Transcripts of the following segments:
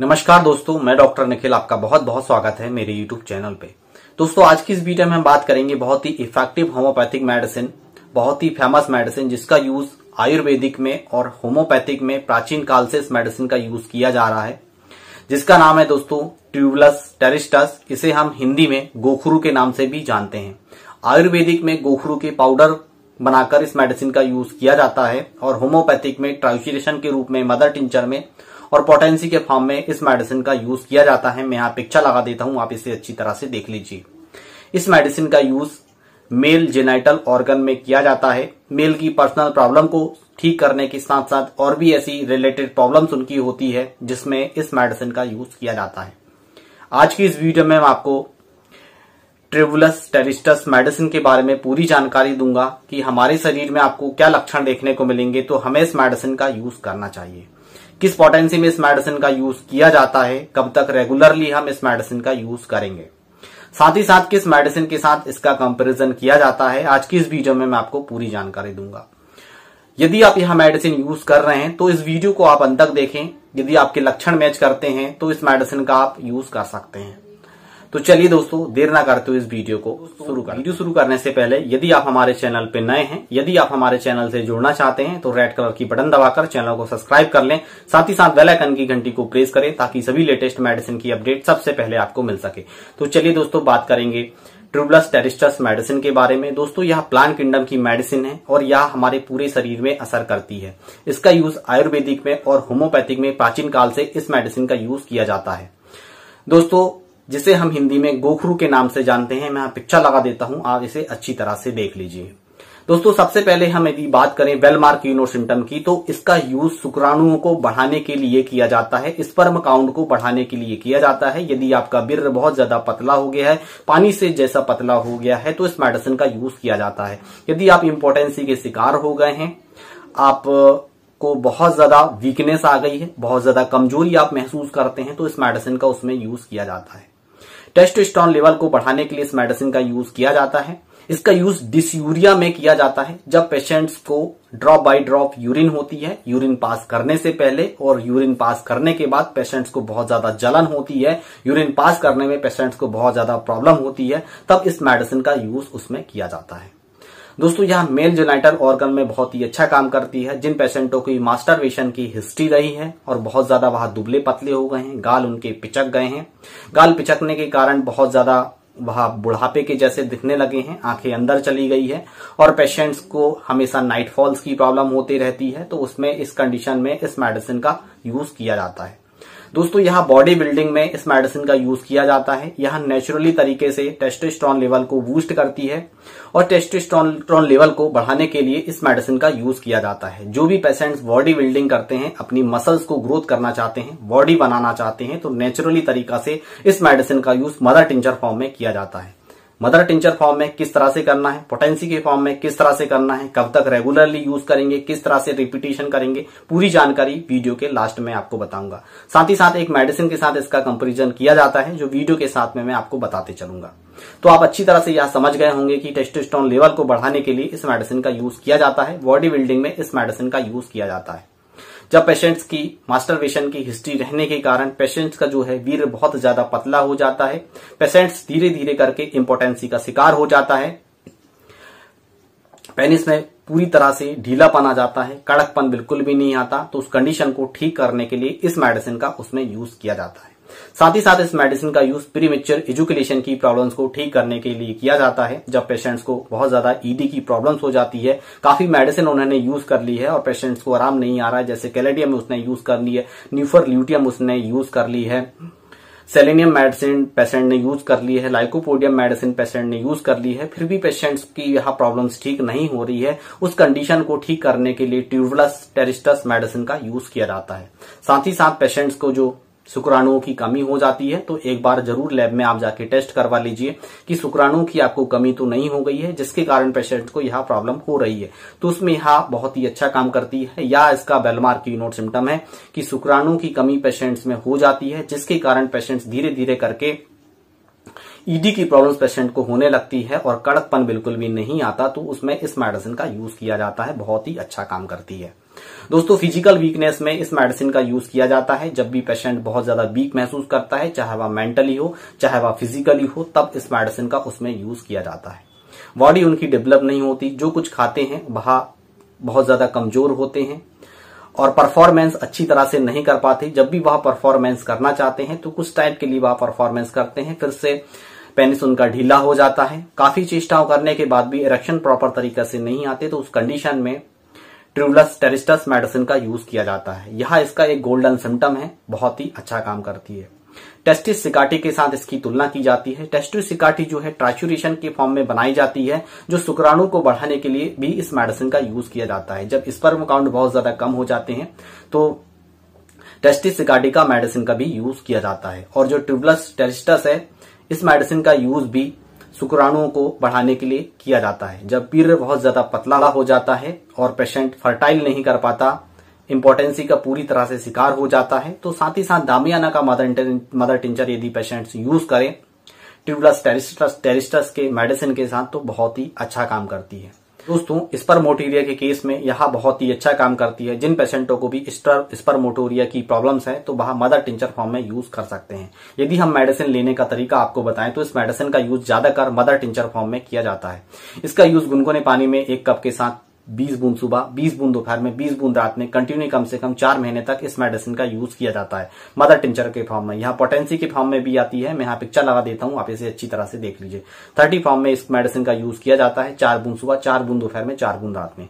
नमस्कार दोस्तों मैं डॉक्टर निखिल आपका बहुत बहुत स्वागत है मेरे यूट्यूब चैनल पे दोस्तों आज की इस वीडियो में हम बात करेंगे बहुत ही इफेक्टिव होम्योपैथिक मेडिसिन बहुत ही फेमस मेडिसिन जिसका यूज आयुर्वेदिक में और होम्योपैथिक में प्राचीन काल से इस मेडिसिन का यूज किया जा रहा है जिसका नाम है दोस्तों ट्यूबलस टेरिस्टस इसे हम हिंदी में गोखरू के नाम से भी जानते हैं आयुर्वेदिक में गोखरू के पाउडर बनाकर इस मेडिसिन का यूज किया जाता है और होम्योपैथिक में ट्राइसिलेशन के रूप में मदर टिंचर में और पोटेंसी के फॉर्म में इस मेडिसिन का यूज किया जाता है मैं यहाँ अच्छा पिक्चर लगा देता हूँ आप इसे अच्छी तरह से देख लीजिए इस मेडिसिन का यूज मेल जेनाइटल ऑर्गन में किया जाता है मेल की पर्सनल प्रॉब्लम को ठीक करने के साथ साथ और भी ऐसी रिलेटेड प्रॉब्लम्स उनकी होती है जिसमें इस मेडिसिन का यूज किया जाता है आज की इस वीडियो में मैं आपको ट्रिबुलस टेरिस्टस मेडिसिन के बारे में पूरी जानकारी दूंगा कि हमारे शरीर में आपको क्या लक्षण देखने को मिलेंगे तो हमें इस मेडिसिन का यूज करना चाहिए किस पोटेंसी में इस मेडिसिन का यूज किया जाता है कब तक रेगुलरली हम इस मेडिसिन का यूज करेंगे साथ ही साथ किस मेडिसिन के साथ इसका कंपेरिजन किया जाता है आज की इस वीडियो में मैं आपको पूरी जानकारी दूंगा यदि आप यह मेडिसिन यूज कर रहे हैं तो इस वीडियो को आप अंत तक देखें यदि आपके लक्षण मैच करते हैं तो इस मेडिसिन का आप यूज कर सकते हैं तो चलिए दोस्तों देर ना करते हुए इस वीडियो को शुरू कर वीडियो शुरू करने से पहले यदि आप हमारे चैनल पर नए हैं यदि आप हमारे चैनल से जुड़ना चाहते हैं तो रेड कलर की बटन दबाकर चैनल को सब्सक्राइब कर लें साथ ही साथ बेल आइकन की घंटी को प्रेस करें ताकि सभी लेटेस्ट मेडिसिन की अपडेट सबसे पहले आपको मिल सके तो चलिए दोस्तों बात करेंगे ट्रूबलस टेरिस्टस मेडिसिन के बारे में दोस्तों यह प्लान किंगडम की मेडिसिन है और यह हमारे पूरे शरीर में असर करती है इसका यूज आयुर्वेदिक में और होम्योपैथिक में प्राचीन काल से इस मेडिसिन का यूज किया जाता है दोस्तों जिसे हम हिंदी में गोखरू के नाम से जानते हैं मैं यहाँ पिक्चर लगा देता हूं आप इसे अच्छी तरह से देख लीजिए दोस्तों सबसे पहले हम यदि बात करें वेलमार्क यूनोसिम्टम की तो इसका यूज शुक्राणुओं को बढ़ाने के लिए किया जाता है स्पर्म काउंट को बढ़ाने के लिए किया जाता है यदि आपका बिर बहुत ज्यादा पतला हो गया है पानी से जैसा पतला हो गया है तो इस मेडिसिन का यूज किया जाता है यदि आप इम्पोर्टेंसी के शिकार हो गए हैं आप को बहुत ज्यादा वीकनेस आ गई है बहुत ज्यादा कमजोरी आप महसूस करते हैं तो इस मेडिसिन का उसमें यूज किया जाता है टेस्टोस्टेरोन लेवल को बढ़ाने के लिए इस मेडिसिन का यूज किया जाता है इसका यूज डिस्यूरिया में किया जाता है जब पेशेंट्स को ड्रॉप बाय ड्रॉप यूरिन होती है यूरिन पास करने से पहले और यूरिन पास करने के बाद पेशेंट्स को बहुत ज्यादा जलन होती है यूरिन पास करने में पेशेंट्स को बहुत ज्यादा प्रॉब्लम होती है तब इस मेडिसिन का यूज उसमें किया जाता है दोस्तों यहाँ मेल जेनाइटल ऑर्गन में बहुत ही अच्छा काम करती है जिन पेशेंटों की मास्टरवेशन की हिस्ट्री रही है और बहुत ज्यादा वहां दुबले पतले हो गए हैं गाल उनके पिचक गए हैं गाल पिचकने के कारण बहुत ज्यादा वह बुढ़ापे के जैसे दिखने लगे हैं आंखें अंदर चली गई है और पेशेंट्स को हमेशा नाइट फॉल्स की प्रॉब्लम होती रहती है तो उसमें इस कंडीशन में इस मेडिसिन का यूज किया जाता है दोस्तों यहाँ बॉडी बिल्डिंग में इस मेडिसिन का यूज किया जाता है यहाँ नेचुरली तरीके से टेस्टोस्ट्रॉन लेवल को बूस्ट करती है और टेस्टोस्ट्रॉन लेवल को बढ़ाने के लिए इस मेडिसिन का यूज किया जाता है जो भी पेशेंट्स बॉडी बिल्डिंग करते हैं अपनी मसल्स को ग्रोथ करना चाहते हैं बॉडी बनाना चाहते हैं तो नेचुरली तरीका से इस मेडिसिन का यूज मदर टिंचर फॉर्म में किया जाता है मदर टिंचर फॉर्म में किस तरह से करना है पोटेंसी के फॉर्म में किस तरह से करना है कब तक रेगुलरली यूज करेंगे किस तरह से रिपीटेशन करेंगे पूरी जानकारी वीडियो के लास्ट में आपको बताऊंगा साथ ही साथ एक मेडिसिन के साथ इसका कंपेरिजन किया जाता है जो वीडियो के साथ में मैं आपको बताते चलूंगा तो आप अच्छी तरह से यह समझ गए होंगे कि टेस्टोस्टेरोन लेवल को बढ़ाने के लिए इस मेडिसिन का यूज किया जाता है बॉडी बिल्डिंग में इस मेडिसिन का यूज किया जाता है जब पेशेंट्स की मास्टर की हिस्ट्री रहने के कारण पेशेंट्स का जो है वीर बहुत ज्यादा पतला हो जाता है पेशेंट्स धीरे धीरे करके इंपोर्टेंसी का शिकार हो जाता है पेनिस में पूरी तरह से ढीलापन आ जाता है कड़कपन बिल्कुल भी नहीं आता तो उस कंडीशन को ठीक करने के लिए इस मेडिसिन का उसमें यूज किया जाता है साथ ही साथ इस मेडिसिन का यूज प्रीमेच्योर एजुकेशन की प्रॉब्लम्स को ठीक करने के लिए किया जाता है जब पेशेंट्स को बहुत ज्यादा ईडी e की प्रॉब्लम्स हो जाती है काफी मेडिसिन उन्होंने यूज कर ली है और पेशेंट्स को आराम नहीं आ रहा है जैसे कैलेडियम उसने यूज कर ली है न्यूफर ल्यूटियम उसने यूज कर ली है सेलेनियम मेडिसिन पेशेंट ने यूज कर ली है लाइकोपोडियम मेडिसिन पेशेंट ने यूज कर ली है फिर भी पेशेंट्स की यहाँ प्रॉब्लम्स ठीक नहीं हो रही है उस कंडीशन को ठीक करने के लिए ट्यूबलस टेरिस्टस मेडिसिन का यूज किया जाता है साथ ही साथ पेशेंट्स को जो शुक्राणुओं की कमी हो जाती है तो एक बार जरूर लैब में आप जाके टेस्ट करवा लीजिए कि शुक्राणुओं की आपको कमी तो नहीं हो गई है जिसके कारण पेशेंट को यह प्रॉब्लम हो रही है तो उसमें यह बहुत ही अच्छा काम करती है या इसका बेलमार की नोट सिम्टम है कि शुक्राणुओं की कमी पेशेंट्स में हो जाती है जिसके कारण पेशेंट्स धीरे धीरे करके ईडी की प्रॉब्लम्स पेशेंट को होने लगती है और कड़कपन बिल्कुल भी नहीं आता तो उसमें इस मेडिसिन का यूज किया जाता है बहुत ही अच्छा काम करती है दोस्तों फिजिकल वीकनेस में इस मेडिसिन का यूज किया जाता है जब भी पेशेंट बहुत ज्यादा वीक महसूस करता है चाहे वह मेंटली हो चाहे वह फिजिकली हो तब इस मेडिसिन का उसमें यूज किया जाता है बॉडी उनकी डेवलप नहीं होती जो कुछ खाते हैं वह बहुत ज्यादा कमजोर होते हैं और परफॉर्मेंस अच्छी तरह से नहीं कर पाते जब भी वह परफॉर्मेंस करना चाहते हैं तो कुछ टाइम के लिए वह परफॉर्मेंस करते हैं फिर से पेनिस उनका ढीला हो जाता है काफी चेष्टाओं करने के बाद भी इरेक्शन प्रॉपर तरीके से नहीं आते तो उस कंडीशन में ट्रूलस टेरिस्टस मेडिसिन का यूज किया जाता है यह इसका एक गोल्डन सिम्टम है बहुत ही अच्छा काम करती है टेस्टिस सिकाटी के साथ इसकी तुलना की जाती है टेस्टिस सिकाटी जो है ट्राचुरेशन के फॉर्म में बनाई जाती है जो शुक्राणु को बढ़ाने के लिए भी इस मेडिसिन का यूज किया जाता है जब स्पर्म काउंट बहुत ज्यादा कम हो जाते हैं तो टेस्टिस सिकाटी का मेडिसिन का भी यूज किया जाता है और जो ट्यूबलस टेस्टस है इस मेडिसिन का यूज भी शुक्राणुओं को बढ़ाने के लिए किया जाता है जब पीर बहुत ज्यादा पतला हो जाता है और पेशेंट फर्टाइल नहीं कर पाता इम्पोर्टेंसी का पूरी तरह से शिकार हो जाता है तो साथ ही साथ दामियाना का मदर मदर टिंचर यदि पेशेंट्स यूज करें ट्यूबलस टेरिस्टस टेरिस्टस के मेडिसिन के साथ तो बहुत ही अच्छा काम करती है दोस्तों स्पर मोटोरिया के केस में यह बहुत ही अच्छा काम करती है जिन पेशेंटों को भी स्पर मोटोरिया की प्रॉब्लम्स है तो वह मदर टिंचर फॉर्म में यूज कर सकते हैं यदि हम मेडिसिन लेने का तरीका आपको बताएं तो इस मेडिसिन का यूज ज्यादातर मदर टिंचर फॉर्म में किया जाता है इसका यूज गुनगुने पानी में एक कप के साथ 20 बूंद सुबह 20 बूंद दोपहर में 20 बूंद रात में कंटिन्यू कम से कम चार महीने तक इस मेडिसिन का यूज किया जाता है मदर टिंचर के फॉर्म में यहाँ पोटेंसी के फॉर्म में भी आती है मैं यहाँ पिक्चर लगा देता हूँ आप इसे अच्छी तरह से देख लीजिए थर्टी फॉर्म में इस मेडिसिन का यूज किया जाता है चार बूंद सुबह चार बूंद दोपहर में चार बूंद रात में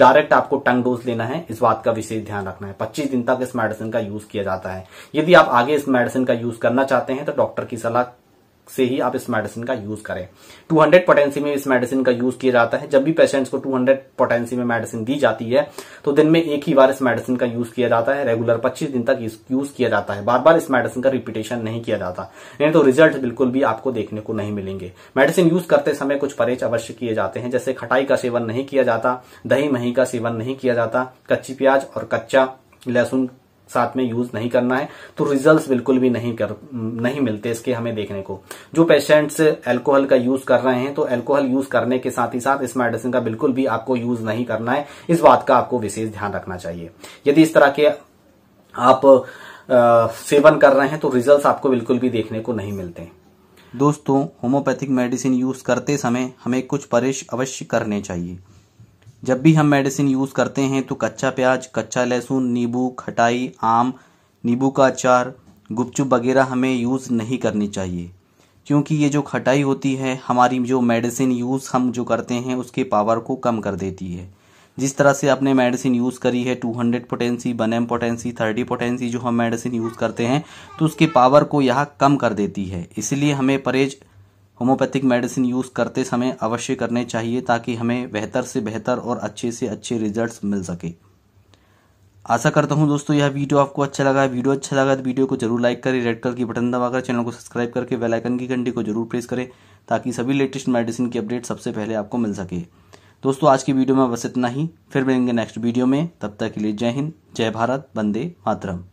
डायरेक्ट आपको टंग डोज लेना है इस बात का विशेष ध्यान रखना है पच्चीस दिन तक इस मेडिसिन का यूज किया जाता है यदि आप आगे इस मेडिसिन का यूज करना चाहते हैं तो डॉक्टर की सलाह से ही आप इस मेडिसिन का यूज करें 200 पोटेंसी में इस मेडिसिन का यूज किया जाता है जब भी पेशेंट्स को 200 पोटेंसी में मेडिसिन दी जाती है तो दिन में एक ही बार इस मेडिसिन का यूज किया जाता है रेगुलर पच्चीस दिन तक यूज किया जाता है बार बार इस मेडिसिन का रिपीटेशन नहीं किया जाता नहीं तो रिजल्ट बिल्कुल भी आपको देखने को नहीं मिलेंगे मेडिसिन यूज करते समय कुछ परहेज अवश्य किए जाते हैं जैसे खटाई का सेवन नहीं किया जाता दही मही का सेवन नहीं किया जाता कच्ची प्याज और कच्चा लहसुन साथ में यूज नहीं करना है तो रिजल्ट्स बिल्कुल भी नहीं कर नहीं मिलते इसके हमें देखने को जो पेशेंट्स एल्कोहल का यूज कर रहे हैं तो एल्कोहल यूज करने के साथ ही साथ इस मेडिसिन का बिल्कुल भी आपको यूज नहीं करना है इस बात का आपको विशेष ध्यान रखना चाहिए यदि इस तरह के आप आ, सेवन कर रहे हैं तो रिजल्ट आपको बिल्कुल भी देखने को नहीं मिलते दोस्तों होम्योपैथिक मेडिसिन यूज करते समय हमें कुछ परेश अवश्य करने चाहिए जब भी हम मेडिसिन यूज़ करते हैं तो कच्चा प्याज कच्चा लहसुन नींबू खटाई आम नींबू का अचार गुपचुप वगैरह हमें यूज़ नहीं करनी चाहिए क्योंकि ये जो खटाई होती है हमारी जो मेडिसिन यूज़ हम जो करते हैं उसके पावर को कम कर देती है जिस तरह से आपने मेडिसिन यूज़ करी है 200 hundred potency one M potency thirty potency जो हम मेडिसिन यूज़ करते हैं तो उसके पावर को यह कम कर देती है इसलिए हमें परहेज होम्योपैथिक मेडिसिन यूज़ करते समय अवश्य करने चाहिए ताकि हमें बेहतर से बेहतर और अच्छे से अच्छे रिजल्ट्स मिल सके आशा करता हूँ दोस्तों यह वीडियो आपको अच्छा लगा है वीडियो अच्छा लगा तो वीडियो को जरूर लाइक करें रेड कलर की बटन दबाकर चैनल को सब्सक्राइब करके बेल आइकन की घंटी को जरूर प्रेस करें ताकि सभी लेटेस्ट मेडिसिन की अपडेट सबसे पहले आपको मिल सके दोस्तों आज की वीडियो में बस इतना ही फिर मिलेंगे नेक्स्ट वीडियो में तब तक के लिए जय हिंद जय भारत बंदे मातरम